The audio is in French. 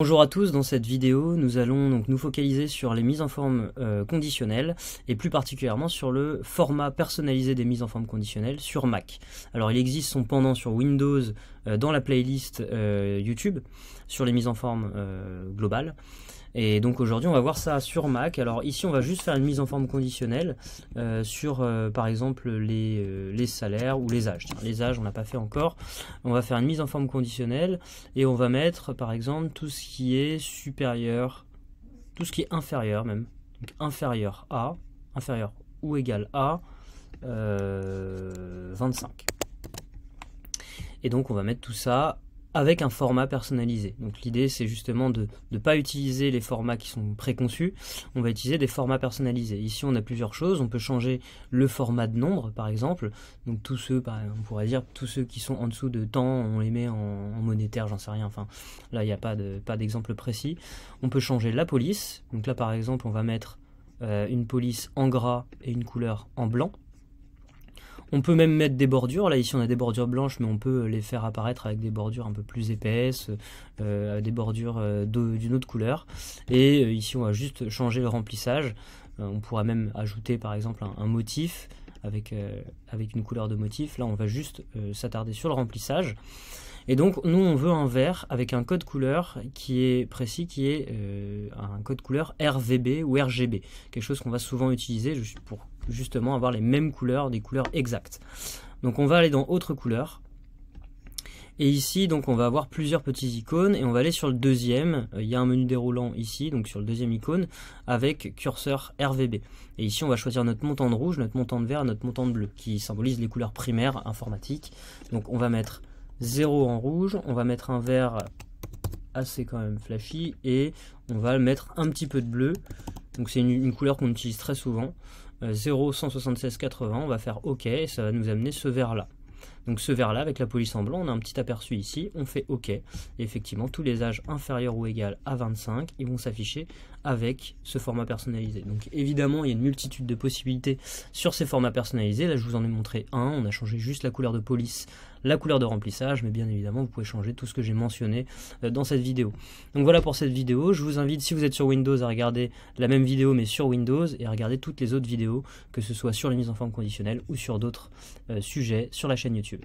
Bonjour à tous, dans cette vidéo nous allons donc nous focaliser sur les mises en forme euh, conditionnelles et plus particulièrement sur le format personnalisé des mises en forme conditionnelles sur Mac. Alors il existe son pendant sur Windows euh, dans la playlist euh, YouTube sur les mises en forme globales. Et donc aujourd'hui on va voir ça sur Mac. Alors ici on va juste faire une mise en forme conditionnelle sur par exemple les, salaires ou les âges. les âges on n'a pas fait encore. On va faire une mise en forme conditionnelle et on va mettre par exemple tout ce qui est supérieur, tout ce qui est inférieur même, donc inférieur à, inférieur ou égal à 25. Euh, Et donc on va mettre tout ça avec un format personnalisé. Donc l'idée c'est justement de ne pas utiliser les formats qui sont préconçus, on va utiliser des formats personnalisés. Ici on a plusieurs choses, on peut changer le format de nombre par exemple, donc tous ceux, on pourrait dire tous ceux qui sont en dessous de temps, on les met en, monétaire, j'en sais rien, enfin là il n'y a pas d'exemple précis. On peut changer la police, donc là par exemple on va mettre euh, une police en gras et une couleur en blanc, on peut même mettre des bordures. Là, ici, on a des bordures blanches, mais on peut les faire apparaître avec des bordures un peu plus épaisses, euh, des bordures euh, d'une autre couleur. Et euh, ici, on va juste changer le remplissage. on pourra même ajouter, par exemple, un, motif avec, avec une couleur de motif. Là, on va juste s'attarder sur le remplissage. Et donc, nous, on veut un vert avec un code couleur qui est précis, qui est un code couleur RVB ou RGB, quelque chose qu'on va souvent utiliser pour justement avoir les mêmes couleurs, des couleurs exactes. Donc on va aller dans autre couleur. Et ici, donc on va avoir plusieurs petites icônes et on va aller sur le deuxième. Euh, il y a un menu déroulant ici, donc sur le deuxième icône, avec curseur RVB. Et ici, on va choisir notre montant de rouge, notre montant de vert, notre montant de bleu, qui symbolise les couleurs primaires informatiques. Donc on va mettre 0 en rouge, on va mettre un vert assez quand même flashy et on va mettre un petit peu de bleu. Donc c'est une couleur qu'on utilise très souvent. 0 176 80, on va faire OK et ça va nous amener ce vert là Donc ce vert là avec la police en blanc, on a un petit aperçu ici, on fait OK. Et effectivement, tous les âges inférieurs ou égaux à 25, ils vont s'afficher avec ce format personnalisé. Donc évidemment, il y a une multitude de possibilités sur ces formats personnalisés. Là, je vous en ai montré un, on a changé juste la couleur de police la couleur de remplissage, mais bien évidemment vous pouvez changer tout ce que j'ai mentionné euh, dans cette vidéo. Donc voilà pour cette vidéo, je vous invite si vous êtes sur Windows à regarder la même vidéo mais sur Windows et à regarder toutes les autres vidéos, que ce soit sur les mises en forme conditionnelles ou sur d'autres euh, sujets sur la chaîne YouTube.